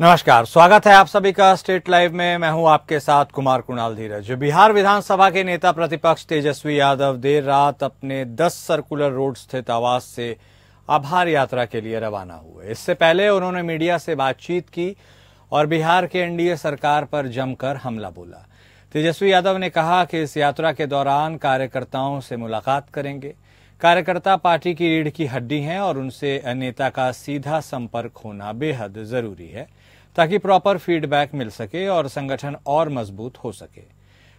नमस्कार स्वागत है आप सभी का स्टेट लाइव में मैं हूं आपके साथ कुमार कुणाल धीरज बिहार विधानसभा के नेता प्रतिपक्ष तेजस्वी यादव देर रात अपने 10 सर्कुलर रोड स्थित आवास से आभार यात्रा के लिए रवाना हुए इससे पहले उन्होंने मीडिया से बातचीत की और बिहार के एनडीए सरकार पर जमकर हमला बोला तेजस्वी यादव ने कहा कि इस यात्रा के दौरान कार्यकर्ताओं से मुलाकात करेंगे कार्यकर्ता पार्टी की रीढ़ की हड्डी हैं और उनसे नेता का सीधा संपर्क होना बेहद जरूरी है ताकि प्रॉपर फीडबैक मिल सके और संगठन और मजबूत हो सके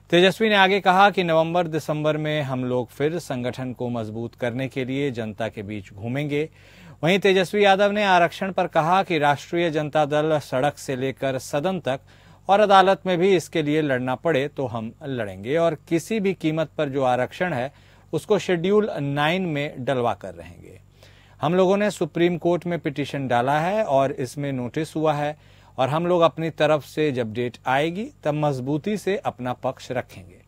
तेजस्वी ने आगे कहा कि नवंबर दिसंबर में हम लोग फिर संगठन को मजबूत करने के लिए जनता के बीच घूमेंगे वहीं तेजस्वी यादव ने आरक्षण पर कहा कि राष्ट्रीय जनता दल सड़क से लेकर सदन तक और अदालत में भी इसके लिए लड़ना पड़े तो हम लड़ेंगे और किसी भी कीमत पर जो आरक्षण है उसको शेड्यूल नाइन में डलवा कर रहेंगे हम लोगों ने सुप्रीम कोर्ट में पिटीशन डाला है और इसमें नोटिस हुआ है और हम लोग अपनी तरफ से जब डेट आएगी तब मजबूती से अपना पक्ष रखेंगे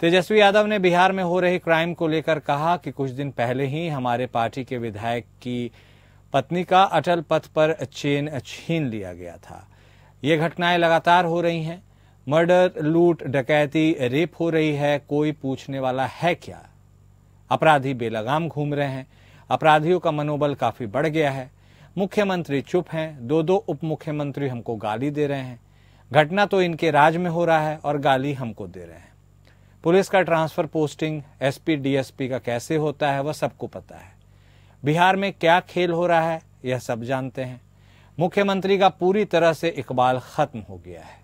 तेजस्वी यादव ने बिहार में हो रहे क्राइम को लेकर कहा कि कुछ दिन पहले ही हमारे पार्टी के विधायक की पत्नी का अटल पथ पर चेन छीन लिया गया था ये घटनाएं लगातार हो रही हैं मर्डर लूट डकैती रेप हो रही है कोई पूछने वाला है क्या अपराधी बेलगाम घूम रहे हैं अपराधियों का मनोबल काफी बढ़ गया है मुख्यमंत्री चुप हैं दो दो उप मुख्यमंत्री हमको गाली दे रहे हैं घटना तो इनके राज में हो रहा है और गाली हमको दे रहे हैं पुलिस का ट्रांसफर पोस्टिंग एसपी डीएसपी का कैसे होता है वह सबको पता है बिहार में क्या खेल हो रहा है यह सब जानते हैं मुख्यमंत्री का पूरी तरह से इकबाल खत्म हो गया है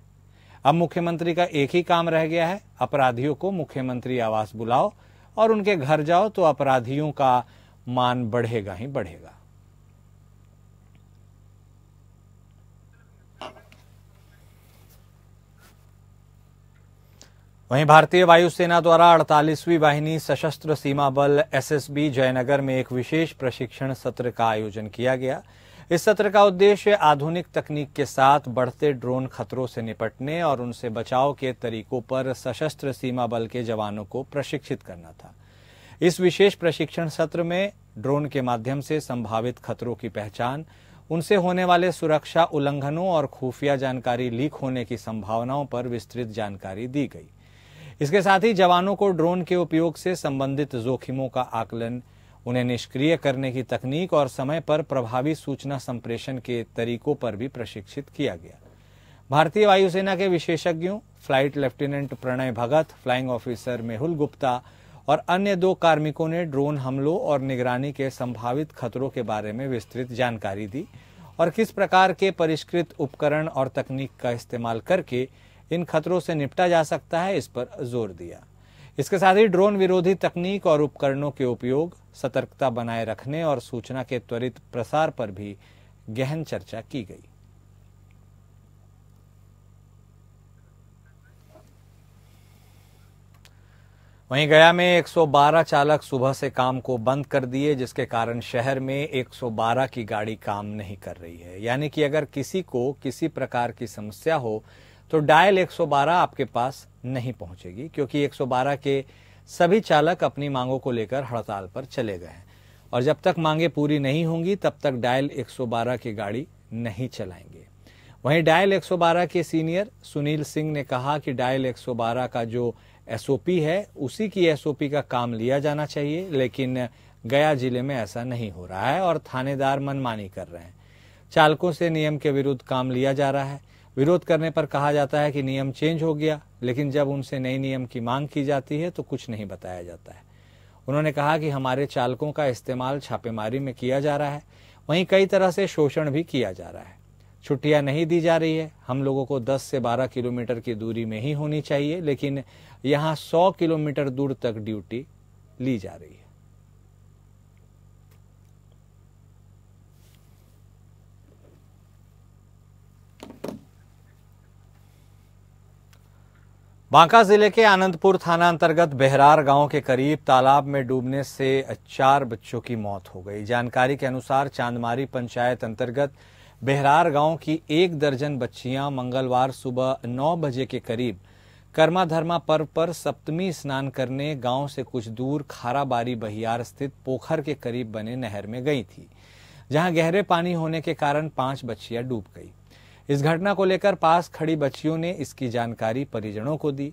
अब मुख्यमंत्री का एक ही काम रह गया है अपराधियों को मुख्यमंत्री आवास बुलाओ और उनके घर जाओ तो अपराधियों का मान बढ़ेगा ही बढ़ेगा वहीं भारतीय वायुसेना द्वारा अड़तालीसवीं वाहिनी सशस्त्र सीमा बल एसएसबी जयनगर में एक विशेष प्रशिक्षण सत्र का आयोजन किया गया इस सत्र का उद्देश्य आधुनिक तकनीक के साथ बढ़ते ड्रोन खतरों से निपटने और उनसे बचाव के तरीकों पर सशस्त्र सीमा बल के जवानों को प्रशिक्षित करना था इस विशेष प्रशिक्षण सत्र में ड्रोन के माध्यम से संभावित खतरों की पहचान उनसे होने वाले सुरक्षा उल्लंघनों और खुफिया जानकारी लीक होने की संभावनाओं पर विस्तृत जानकारी दी गई इसके साथ ही जवानों को ड्रोन के उपयोग से संबंधित जोखिमों का आकलन उन्हें निष्क्रिय करने की तकनीक और समय पर प्रभावी सूचना संप्रेषण के तरीकों पर भी प्रशिक्षित किया गया भारतीय वायुसेना के विशेषज्ञों flight lieutenant Pranay Bhagat flying officer Mehul Gupta और अन्य दो कार्मिकों ने ड्रोन हमलों और निगरानी के संभावित खतरों के बारे में विस्तृत जानकारी दी और किस प्रकार के परिष्कृत उपकरण और तकनीक का इस्तेमाल करके इन खतरों से निपटा जा सकता है इस पर जोर दिया इसके साथ ही ड्रोन विरोधी तकनीक और उपकरणों के उपयोग सतर्कता बनाए रखने और सूचना के त्वरित प्रसार पर भी गहन चर्चा की गई वहीं गया में 112 चालक सुबह से काम को बंद कर दिए जिसके कारण शहर में 112 की गाड़ी काम नहीं कर रही है यानी कि अगर किसी को किसी प्रकार की समस्या हो तो डायल 112 आपके पास नहीं पहुंचेगी क्योंकि 112 के सभी चालक अपनी मांगों को लेकर हड़ताल पर चले गए हैं और जब तक मांगे पूरी नहीं होंगी तब तक डायल 112 की गाड़ी नहीं चलाएंगे वहीं डायल 112 के सीनियर सुनील सिंह ने कहा कि डायल 112 का जो एसओपी है उसी की एसओपी का काम लिया जाना चाहिए लेकिन गया जिले में ऐसा नहीं हो रहा है और थानेदार मनमानी कर रहे हैं चालकों से नियम के विरुद्ध काम लिया जा रहा है विरोध करने पर कहा जाता है कि नियम चेंज हो गया लेकिन जब उनसे नए नियम की मांग की जाती है तो कुछ नहीं बताया जाता है उन्होंने कहा कि हमारे चालकों का इस्तेमाल छापेमारी में किया जा रहा है वहीं कई तरह से शोषण भी किया जा रहा है छुट्टियां नहीं दी जा रही है हम लोगों को 10 से 12 किलोमीटर की दूरी में ही होनी चाहिए लेकिन यहां 100 किलोमीटर दूर तक ड्यूटी ली जा रही है बांका जिले के आनंदपुर थाना अंतर्गत बेहरार गांव के करीब तालाब में डूबने से चार बच्चों की मौत हो गई जानकारी के अनुसार चांदमारी पंचायत अंतर्गत बेहरार गांव की एक दर्जन बच्चियां मंगलवार सुबह 9 बजे के करीब कर्मा धर्मा पर्व पर सप्तमी स्नान करने गांव से कुछ दूर खाराबारी बहियार स्थित पोखर के करीब बने नहर में गई थी जहां गहरे पानी होने के कारण पांच बच्चियां डूब गई इस घटना को लेकर पास खड़ी बच्चियों ने इसकी जानकारी परिजनों को दी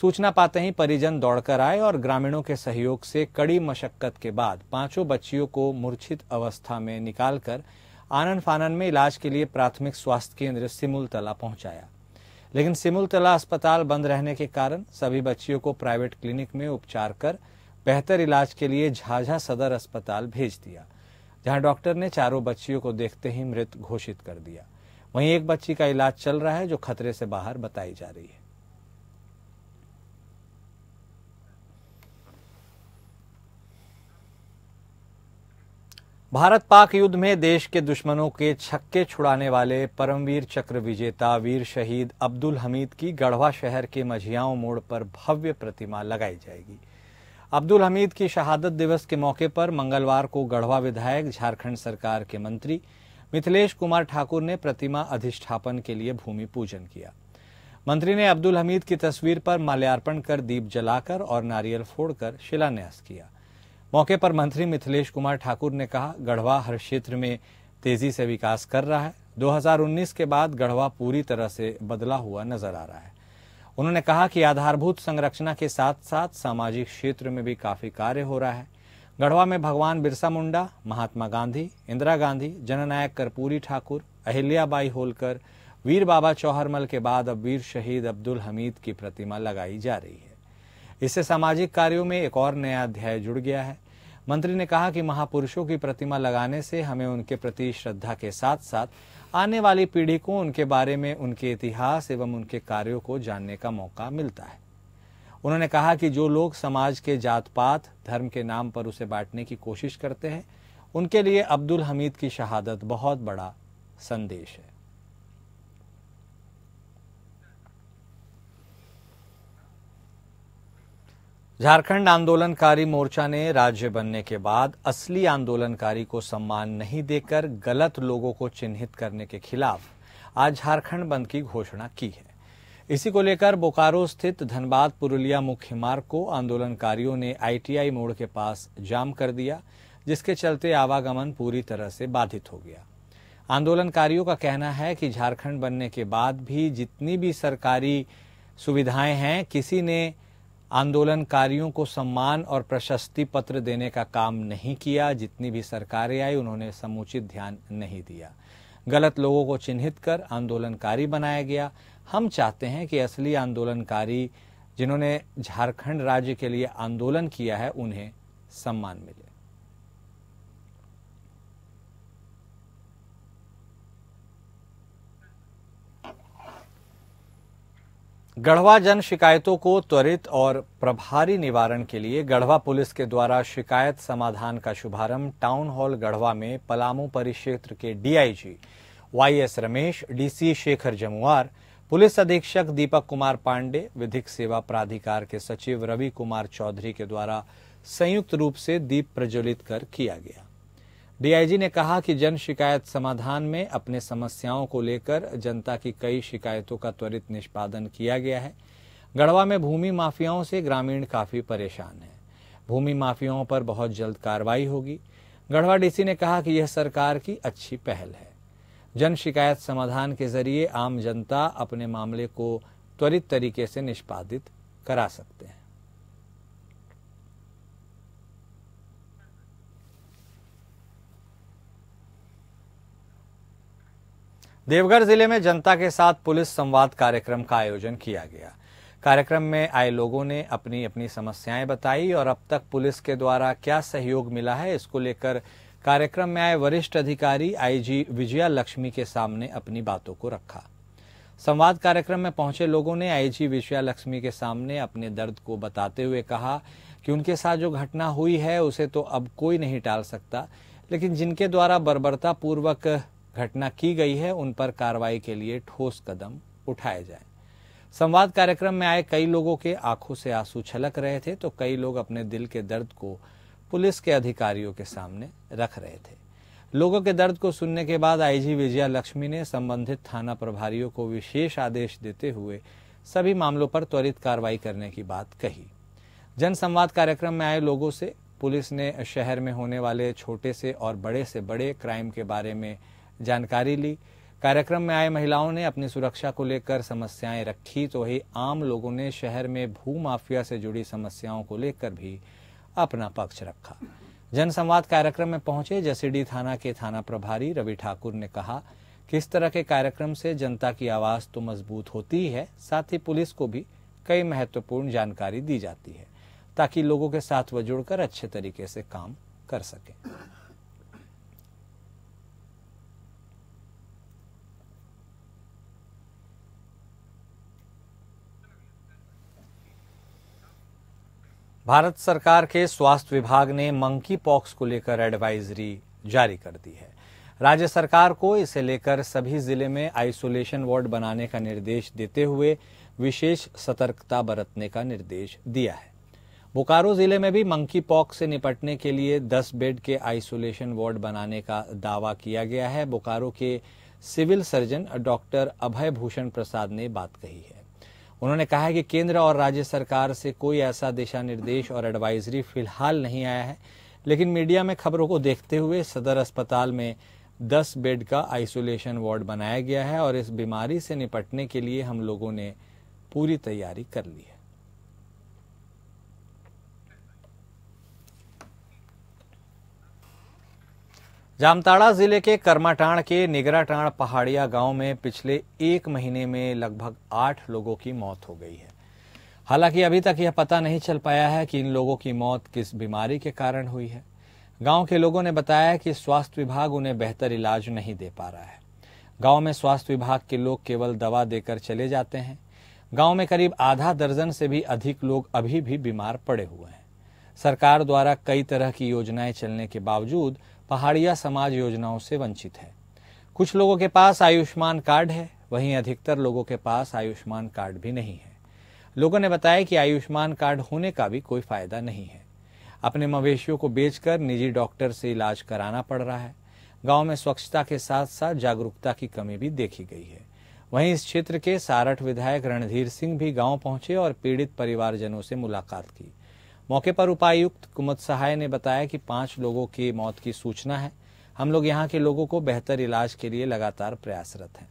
सूचना पाते ही परिजन दौड़कर आए और ग्रामीणों के सहयोग से कड़ी मशक्कत के बाद पांचों बच्चियों को मूर्छित अवस्था में निकालकर आनंद फानन में इलाज के लिए प्राथमिक स्वास्थ्य केंद्र सिमुलतला पहुंचाया लेकिन सिमुलतला अस्पताल बंद रहने के कारण सभी बच्चियों को प्राइवेट क्लिनिक में उपचार कर बेहतर इलाज के लिए झाझा सदर अस्पताल भेज दिया जहां डॉक्टर ने चारों बच्चियों को देखते ही मृत घोषित कर दिया वहीं एक बच्ची का इलाज चल रहा है जो खतरे से बाहर बताई जा रही है भारत पाक युद्ध में देश के दुश्मनों के छक्के छुड़ाने वाले परमवीर चक्र विजेता वीर शहीद अब्दुल हमीद की गढ़वा शहर के मझियाओं मोड़ पर भव्य प्रतिमा लगाई जाएगी अब्दुल हमीद की शहादत दिवस के मौके पर मंगलवार को गढ़वा विधायक झारखंड सरकार के मंत्री मिथिलेश कुमार ठाकुर ने प्रतिमा अधिष्ठापन के लिए भूमि पूजन किया मंत्री ने अब्दुल हमीद की तस्वीर पर माल्यार्पण कर दीप जलाकर और नारियल फोड़कर शिलान्यास किया मौके पर मंत्री मिथिलेश कुमार ठाकुर ने कहा गढ़वा हर क्षेत्र में तेजी से विकास कर रहा है 2019 के बाद गढ़वा पूरी तरह से बदला हुआ नजर आ रहा है उन्होंने कहा कि आधारभूत संरचना के साथ साथ सामाजिक क्षेत्र में भी काफी कार्य हो रहा है गढ़वा में भगवान बिरसा मुंडा महात्मा गांधी इंदिरा गांधी जननायक कर्पूरी ठाकुर अहिल्याबाई होलकर वीर बाबा चौहरमल के बाद अब वीर शहीद अब्दुल हमीद की प्रतिमा लगाई जा रही है इससे सामाजिक कार्यों में एक और नया अध्याय जुड़ गया है मंत्री ने कहा कि महापुरुषों की प्रतिमा लगाने से हमें उनके प्रति श्रद्धा के साथ साथ आने वाली पीढ़ी को उनके बारे में उनके इतिहास एवं उनके कार्यों को जानने का मौका मिलता है उन्होंने कहा कि जो लोग समाज के जात पात धर्म के नाम पर उसे बांटने की कोशिश करते हैं उनके लिए अब्दुल हमीद की शहादत बहुत बड़ा संदेश है झारखंड आंदोलनकारी मोर्चा ने राज्य बनने के बाद असली आंदोलनकारी को सम्मान नहीं देकर गलत लोगों को चिन्हित करने के खिलाफ आज झारखंड बंद की घोषणा की है इसी को लेकर बोकारो स्थित धनबाद पुरुलिया मुख्य मार्ग को आंदोलनकारियों ने आईटीआई मोड़ के पास जाम कर दिया जिसके चलते आवागमन पूरी तरह से बाधित हो गया आंदोलनकारियों का कहना है कि झारखंड बनने के बाद भी जितनी भी सरकारी सुविधाएं हैं किसी ने आंदोलनकारियों को सम्मान और प्रशस्ति पत्र देने का काम नहीं किया जितनी भी सरकारें आई उन्होंने समुचित ध्यान नहीं दिया गलत लोगों को चिन्हित कर आंदोलनकारी बनाया गया हम चाहते हैं कि असली आंदोलनकारी जिन्होंने झारखंड राज्य के लिए आंदोलन किया है उन्हें सम्मान मिले गढ़वा जन शिकायतों को त्वरित और प्रभारी निवारण के लिए गढ़वा पुलिस के द्वारा शिकायत समाधान का शुभारंभ टाउन हॉल गढ़वा में पलामू परिक्षेत्र के DIG Y S Ramesh DC Shekhar Jamuar police अधीक्षक दीपक कुमार पांडे विधिक सेवा प्राधिकार के सचिव रवि कुमार चौधरी के द्वारा संयुक्त रूप से दीप प्रज्वलित कर किया गया डीआईजी ने कहा कि जन शिकायत समाधान में अपने समस्याओं को लेकर जनता की कई शिकायतों का त्वरित निष्पादन किया गया है गढ़वा में भूमि माफियाओं से ग्रामीण काफी परेशान है भूमि माफियाओं पर बहुत जल्द कार्रवाई होगी गढ़वा डीसी ने कहा कि यह सरकार की अच्छी पहल है जन शिकायत समाधान के जरिए आम जनता अपने मामले को त्वरित तरीके से निष्पादित करा सकते हैं देवघर जिले में जनता के साथ पुलिस संवाद कार्यक्रम का आयोजन किया गया कार्यक्रम में आए लोगों ने अपनी अपनी समस्याएं बताई और अब तक पुलिस के द्वारा क्या सहयोग मिला है इसको लेकर कार्यक्रम में आए वरिष्ठ अधिकारी आईजी विजया लक्ष्मी के सामने अपनी बातों को रखा संवाद कार्यक्रम में पहुंचे लोगों ने आईजी विजया लक्ष्मी के सामने अपने दर्द को बताते हुए कहा कि उनके साथ जो घटना हुई है उसे तो अब कोई नहीं टाल सकता लेकिन जिनके द्वारा बर्बरता पूर्वक घटना की गई है उन पर कार्रवाई के लिए ठोस कदम उठाए जाए संवाद कार्यक्रम में आए कई लोगों के आंखों से आंसू छलक रहे थे तो कई लोग अपने दिल के दर्द को पुलिस के अधिकारियों के सामने रख रहे थे लोगों के दर्द को सुनने के बाद आईजी विजया लक्ष्मी ने संबंधित थाना प्रभारियों को विशेष आदेश देते हुए सभी मामलों पर त्वरित कार्रवाई करने की बात कही जनसंवाद कार्यक्रम में आए लोगों से पुलिस ने शहर में होने वाले छोटे से और बड़े से बड़े क्राइम के बारे में जानकारी ली कार्यक्रम में आए महिलाओं ने अपनी सुरक्षा को लेकर समस्याएं रखी तो वही आम लोगों ने शहर में भू माफिया से जुड़ी समस्याओं को लेकर भी अपना पक्ष रखा जनसंवाद कार्यक्रम में पहुंचे जसीडी थाना के थाना प्रभारी रवि ठाकुर ने कहा कि इस तरह के कार्यक्रम से जनता की आवाज तो मजबूत होती है साथ ही पुलिस को भी कई महत्वपूर्ण जानकारी दी जाती है ताकि लोगों के साथ वह जुड़कर अच्छे तरीके से काम कर सकें भारत सरकार के स्वास्थ्य विभाग ने मंकी पॉक्स को लेकर एडवाइजरी जारी कर दी है राज्य सरकार को इसे लेकर सभी जिले में आइसोलेशन वार्ड बनाने का निर्देश देते हुए विशेष सतर्कता बरतने का निर्देश दिया है बोकारो जिले में भी मंकी पॉक्स से निपटने के लिए 10 बेड के आइसोलेशन वार्ड बनाने का दावा किया गया है बोकारो के civil surgeon doctor Abhay Bhushan Prasad ने बात कही है उन्होंने कहा है कि केंद्र और राज्य सरकार से कोई ऐसा दिशा निर्देश और एडवाइजरी फिलहाल नहीं आया है लेकिन मीडिया में खबरों को देखते हुए सदर अस्पताल में 10 बेड का आइसोलेशन वार्ड बनाया गया है और इस बीमारी से निपटने के लिए हम लोगों ने पूरी तैयारी कर ली है जामताड़ा जिले के कर्माटाण के निगराटाण पहाड़िया गांव में पिछले एक महीने में लगभग आठ लोगों की मौत हो गई है हालांकि अभी तक यह पता नहीं चल पाया है कि इन लोगों की मौत किस बीमारी के कारण हुई है गांव के लोगों ने बताया कि स्वास्थ्य विभाग उन्हें बेहतर इलाज नहीं दे पा रहा है गांव में स्वास्थ्य विभाग के लोग केवल दवा देकर चले जाते हैं गांव में करीब आधा दर्जन से भी अधिक लोग अभी भी बीमार पड़े हुए हैं सरकार द्वारा कई तरह की योजनाएं चलने के बावजूद पहाड़िया समाज योजनाओं से वंचित है कुछ लोगों के पास आयुष्मान कार्ड है वहीं अधिकतर लोगों के पास आयुष्मान कार्ड भी नहीं है लोगों ने बताया कि आयुष्मान कार्ड होने का भी कोई फायदा नहीं है अपने मवेशियों को बेचकर निजी डॉक्टर से इलाज कराना पड़ रहा है गांव में स्वच्छता के साथ साथ जागरूकता की कमी भी देखी गई है वहीं इस क्षेत्र के सारठ विधायक रणधीर सिंह भी गांव पहुंचे और पीड़ित परिवारजनों से मुलाकात की मौके पर उपायुक्त कुमत सहाय ने बताया कि पांच लोगों की मौत की सूचना है हम लोग यहाँ के लोगों को बेहतर इलाज के लिए लगातार प्रयासरत हैं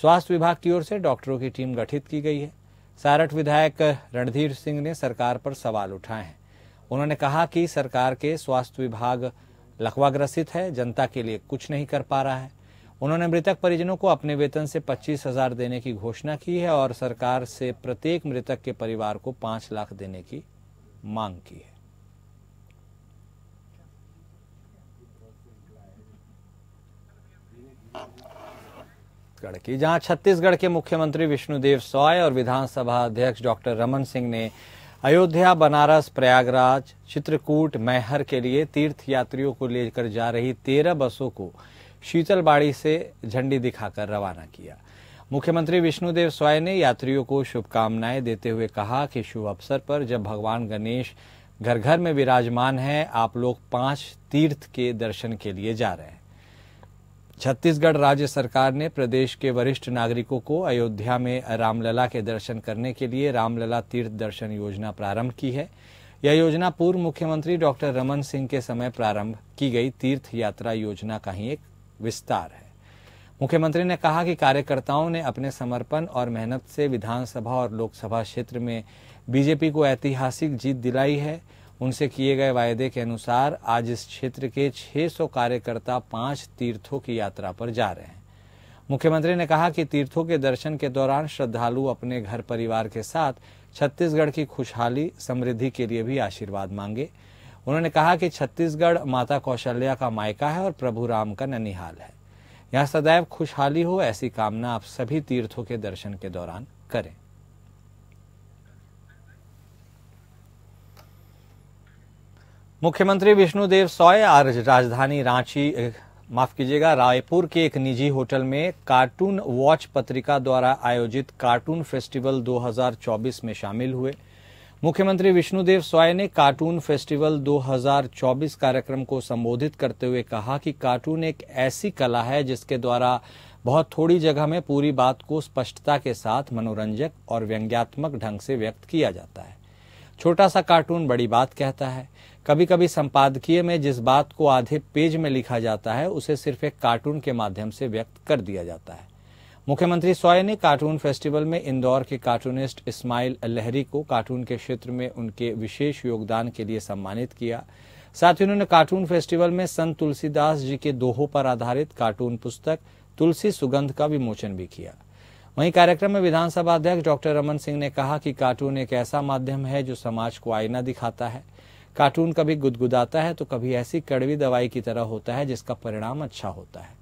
स्वास्थ्य विभाग की ओर से डॉक्टरों की टीम गठित की गई है सारठ विधायक रणधीर सिंह ने सरकार पर सवाल उठाए हैं उन्होंने कहा कि सरकार के स्वास्थ्य विभाग लकवाग्रसित है जनता के लिए कुछ नहीं कर पा रहा है उन्होंने मृतक परिजनों को अपने वेतन से पच्चीस हजार देने की घोषणा की है और सरकार से प्रत्येक मृतक के परिवार को पांच लाख देने की मांग की है की जहां छत्तीसगढ़ के मुख्यमंत्री विष्णुदेव सॉय और विधानसभा अध्यक्ष डॉक्टर रमन सिंह ने अयोध्या बनारस प्रयागराज चित्रकूट मैहर के लिए तीर्थ यात्रियों को लेकर जा रही तेरह बसों को शीतलबाड़ी से झंडी दिखाकर रवाना किया मुख्यमंत्री विष्णुदेव स्वाय ने यात्रियों को शुभकामनाएं देते हुए कहा कि शुभ अवसर पर जब भगवान गणेश घर घर में विराजमान हैं आप लोग पांच तीर्थ के दर्शन के लिए जा रहे हैं छत्तीसगढ़ राज्य सरकार ने प्रदेश के वरिष्ठ नागरिकों को अयोध्या में रामलला के दर्शन करने के लिए रामलला तीर्थ दर्शन योजना प्रारंभ की है यह योजना पूर्व मुख्यमंत्री डॉक्टर रमन सिंह के समय प्रारंभ की गई तीर्थ यात्रा योजना का ही एक विस्तार है मुख्यमंत्री ने कहा कि कार्यकर्ताओं ने अपने समर्पण और मेहनत से विधानसभा और लोकसभा क्षेत्र में बीजेपी को ऐतिहासिक जीत दिलाई है उनसे किए गए वायदे के अनुसार आज इस क्षेत्र के 600 कार्यकर्ता पांच तीर्थों की यात्रा पर जा रहे हैं मुख्यमंत्री ने कहा कि तीर्थों के दर्शन के दौरान श्रद्धालु अपने घर परिवार के साथ छत्तीसगढ़ की खुशहाली समृद्धि के लिए भी आशीर्वाद मांगे उन्होंने कहा कि छत्तीसगढ़ माता कौशल्या का मायका है और प्रभु राम का ननिहाल है यहाँ सदैव खुशहाली हो ऐसी कामना आप सभी तीर्थों के दर्शन के दौरान करें मुख्यमंत्री विष्णुदेव सॉय आज राजधानी रांची माफ कीजिएगा रायपुर के एक निजी होटल में कार्टून वॉच पत्रिका द्वारा आयोजित कार्टून फेस्टिवल 2024 में शामिल हुए मुख्यमंत्री विष्णुदेव स्वाय ने कार्टून फेस्टिवल 2024 कार्यक्रम को संबोधित करते हुए कहा कि कार्टून एक ऐसी कला है जिसके द्वारा बहुत थोड़ी जगह में पूरी बात को स्पष्टता के साथ मनोरंजक और व्यंग्यात्मक ढंग से व्यक्त किया जाता है छोटा सा कार्टून बड़ी बात कहता है कभी कभी संपादकीय में जिस बात को आधे पेज में लिखा जाता है उसे सिर्फ एक कार्टून के माध्यम से व्यक्त कर दिया जाता है मुख्यमंत्री सॉय ने कार्टून फेस्टिवल में इंदौर के कार्टूनिस्ट इस्माइल लहरी को कार्टून के क्षेत्र में उनके विशेष योगदान के लिए सम्मानित किया साथ ही उन्होंने कार्टून फेस्टिवल में संत तुलसीदास जी के दोहों पर आधारित कार्टून पुस्तक तुलसी सुगंध का विमोचन भी किया वहीं कार्यक्रम में विधानसभा अध्यक्ष डॉक्टर रमन सिंह ने कहा कि कार्टून एक ऐसा माध्यम है जो समाज को आईना दिखाता है कार्टून कभी गुदगुदाता है तो कभी ऐसी कड़वी दवाई की तरह होता है जिसका परिणाम अच्छा होता है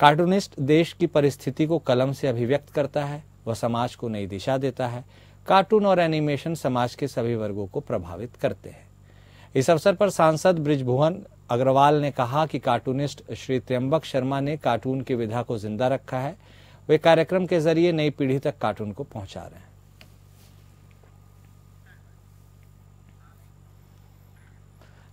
कार्टूनिस्ट देश की परिस्थिति को कलम से अभिव्यक्त करता है वह समाज को नई दिशा देता है कार्टून और एनिमेशन समाज के सभी वर्गों को प्रभावित करते हैं इस अवसर पर सांसद ब्रिजभुवन अग्रवाल ने कहा कि कार्टूनिस्ट श्री त्र्यंबक शर्मा ने कार्टून की विधा को जिंदा रखा है वे कार्यक्रम के जरिए नई पीढ़ी तक कार्टून को पहुंचा रहे हैं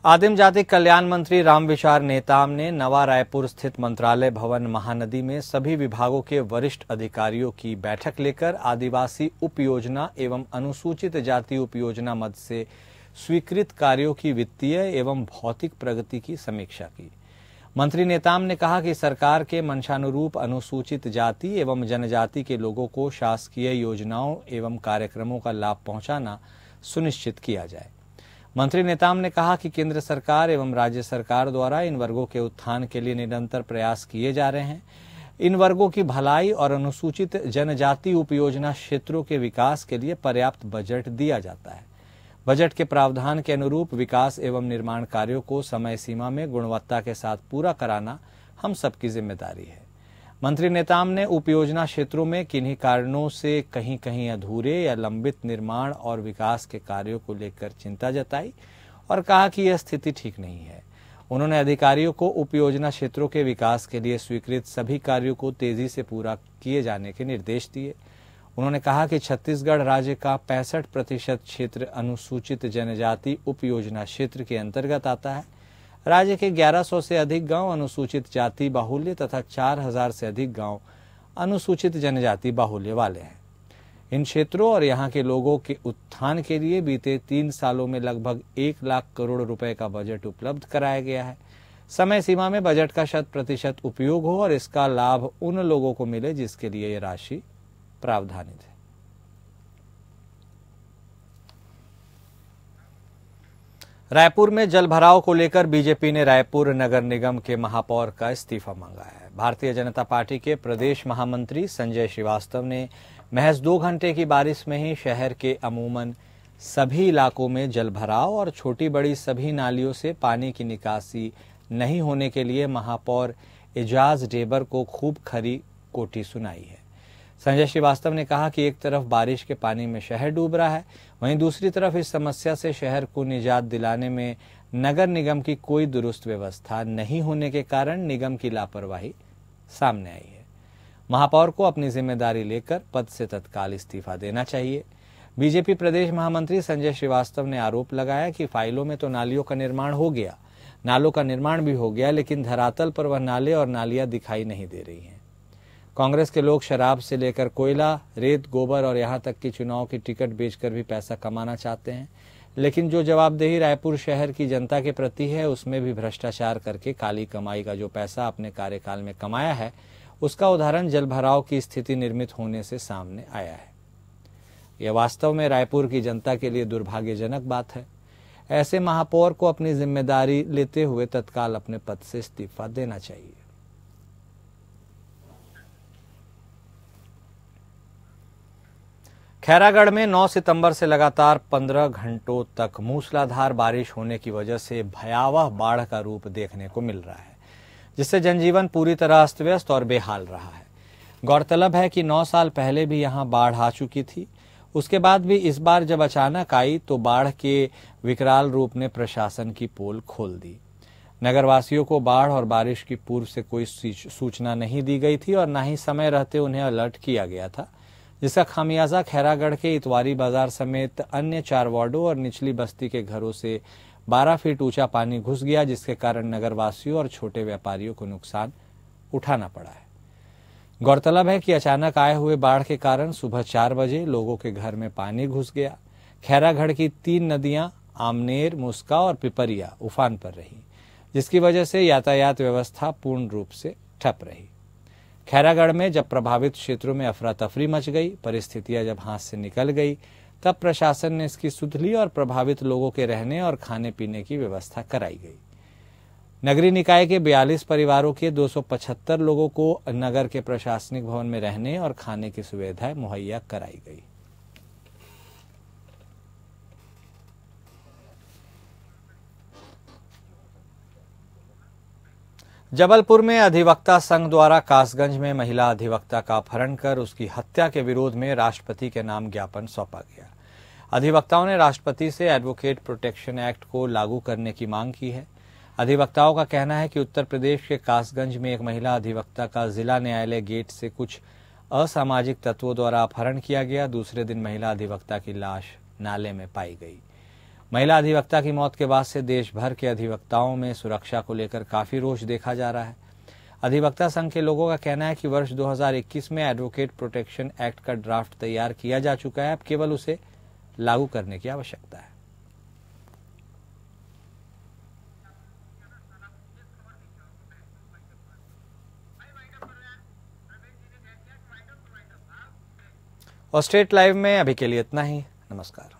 आदिम जाति कल्याण मंत्री राम विचार नेताम ने नवा रायपुर स्थित मंत्रालय भवन महानदी में सभी विभागों के वरिष्ठ अधिकारियों की बैठक लेकर आदिवासी उपयोजना एवं अनुसूचित जाति उपयोजना मद से स्वीकृत कार्यों की वित्तीय एवं भौतिक प्रगति की समीक्षा की मंत्री नेताम ने कहा कि सरकार के मंशानुरूप अनुसूचित जाति एवं जनजाति के लोगों को शासकीय योजनाओं एवं कार्यक्रमों का लाभ पहुंचाना सुनिश्चित किया जाए मंत्री नेताम ने कहा कि केंद्र सरकार एवं राज्य सरकार द्वारा इन वर्गों के उत्थान के लिए निरंतर प्रयास किए जा रहे हैं इन वर्गों की भलाई और अनुसूचित जनजाति उपयोजना क्षेत्रों के विकास के लिए पर्याप्त बजट दिया जाता है बजट के प्रावधान के अनुरूप विकास एवं निर्माण कार्यों को समय सीमा में गुणवत्ता के साथ पूरा कराना हम सबकी जिम्मेदारी है मंत्री नेताम ने उप योजना क्षेत्रों में किन्हीं कारणों से कहीं कहीं अधूरे या लंबित निर्माण और विकास के कार्यों को लेकर चिंता जताई और कहा कि यह स्थिति ठीक नहीं है उन्होंने अधिकारियों को उप योजना क्षेत्रों के विकास के लिए स्वीकृत सभी कार्यों को तेजी से पूरा किए जाने के निर्देश दिए उन्होंने कहा कि छत्तीसगढ़ राज्य का पैंसठ प्रतिशत क्षेत्र अनुसूचित जनजाति योजना क्षेत्र के अंतर्गत आता है राज्य के 1100 से अधिक गांव अनुसूचित जाति बाहुल्य तथा 4000 से अधिक गांव अनुसूचित जनजाति बाहुल्य वाले हैं इन क्षेत्रों और यहाँ के लोगों के उत्थान के लिए बीते तीन सालों में लगभग एक लाख करोड़ रुपए का बजट उपलब्ध कराया गया है समय सीमा में बजट का शत प्रतिशत उपयोग हो और इसका लाभ उन लोगों को मिले जिसके लिए ये राशि प्रावधानित है रायपुर में जलभराव को लेकर बीजेपी ने रायपुर नगर निगम के महापौर का इस्तीफा मांगा है भारतीय जनता पार्टी के प्रदेश महामंत्री संजय श्रीवास्तव ने महज दो घंटे की बारिश में ही शहर के अमूमन सभी इलाकों में जलभराव और छोटी बड़ी सभी नालियों से पानी की निकासी नहीं होने के लिए महापौर एजाज डेबर को खूब खरी कोटी सुनाई है संजय श्रीवास्तव ने कहा कि एक तरफ बारिश के पानी में शहर डूब रहा है वहीं दूसरी तरफ इस समस्या से शहर को निजात दिलाने में नगर निगम की कोई दुरुस्त व्यवस्था नहीं होने के कारण निगम की लापरवाही सामने आई है महापौर को अपनी जिम्मेदारी लेकर पद से तत्काल इस्तीफा देना चाहिए बीजेपी प्रदेश महामंत्री संजय श्रीवास्तव ने आरोप लगाया कि फाइलों में तो नालियों का निर्माण हो गया नालों का निर्माण भी हो गया लेकिन धरातल पर वह नाले और नालियां दिखाई नहीं दे रही हैं कांग्रेस के लोग शराब से लेकर कोयला रेत गोबर और यहाँ तक कि चुनाव की टिकट बेचकर भी पैसा कमाना चाहते हैं लेकिन जो जवाबदेही रायपुर शहर की जनता के प्रति है उसमें भी भ्रष्टाचार करके काली कमाई का जो पैसा अपने कार्यकाल में कमाया है उसका उदाहरण जलभराव की स्थिति निर्मित होने से सामने आया है यह वास्तव में रायपुर की जनता के लिए दुर्भाग्यजनक बात है ऐसे महापौर को अपनी जिम्मेदारी लेते हुए तत्काल अपने पद से इस्तीफा देना चाहिए खैरागढ़ में 9 सितंबर से लगातार 15 घंटों तक मूसलाधार बारिश होने की वजह से भयावह बाढ़ का रूप देखने को मिल रहा है जिससे जनजीवन पूरी तरह अस्त व्यस्त और बेहाल रहा है गौरतलब है कि 9 साल पहले भी यहां बाढ़ आ चुकी थी उसके बाद भी इस बार जब अचानक आई तो बाढ़ के विकराल रूप ने प्रशासन की पोल खोल दी नगरवासियों को बाढ़ और बारिश की पूर्व से कोई सूचना नहीं दी गई थी और न ही समय रहते उन्हें अलर्ट किया गया था जिसका खामियाजा खैरागढ़ के इतवारी बाजार समेत अन्य चार वार्डो और निचली बस्ती के घरों से 12 फीट ऊंचा पानी घुस गया जिसके कारण नगरवासियों और छोटे व्यापारियों को नुकसान उठाना पड़ा है गौरतलब है कि अचानक आए हुए बाढ़ के कारण सुबह चार बजे लोगों के घर में पानी घुस गया खैरागढ़ की तीन नदियां आमनेर मुस्का और पिपरिया उफान पर रही जिसकी वजह से यातायात व्यवस्था पूर्ण रूप से ठप रही खैरागढ़ में जब प्रभावित क्षेत्रों में अफरा तफरी मच गई परिस्थितियां जब हाथ से निकल गई तब प्रशासन ने इसकी सुध ली और प्रभावित लोगों के रहने और खाने पीने की व्यवस्था कराई गई नगरीय निकाय के 42 परिवारों के 275 लोगों को नगर के प्रशासनिक भवन में रहने और खाने की सुविधाएं मुहैया कराई गई जबलपुर में अधिवक्ता संघ द्वारा कासगंज में महिला अधिवक्ता का अपहरण कर उसकी हत्या के विरोध में राष्ट्रपति के नाम ज्ञापन सौंपा गया अधिवक्ताओं ने राष्ट्रपति से एडवोकेट प्रोटेक्शन एक्ट को लागू करने की मांग की है अधिवक्ताओं का कहना है कि उत्तर प्रदेश के कासगंज में एक महिला अधिवक्ता का जिला न्यायालय गेट से कुछ असामाजिक तत्वों द्वारा अपहरण किया गया दूसरे दिन महिला अधिवक्ता की लाश नाले में पाई गई महिला अधिवक्ता की मौत के बाद से देश भर के अधिवक्ताओं में सुरक्षा को लेकर काफी रोष देखा जा रहा है अधिवक्ता संघ के लोगों का कहना है कि वर्ष 2021 में एडवोकेट प्रोटेक्शन एक्ट का ड्राफ्ट तैयार किया जा चुका है अब केवल उसे लागू करने की आवश्यकता है और स्ट्रेट लाइव में अभी के लिए इतना ही नमस्कार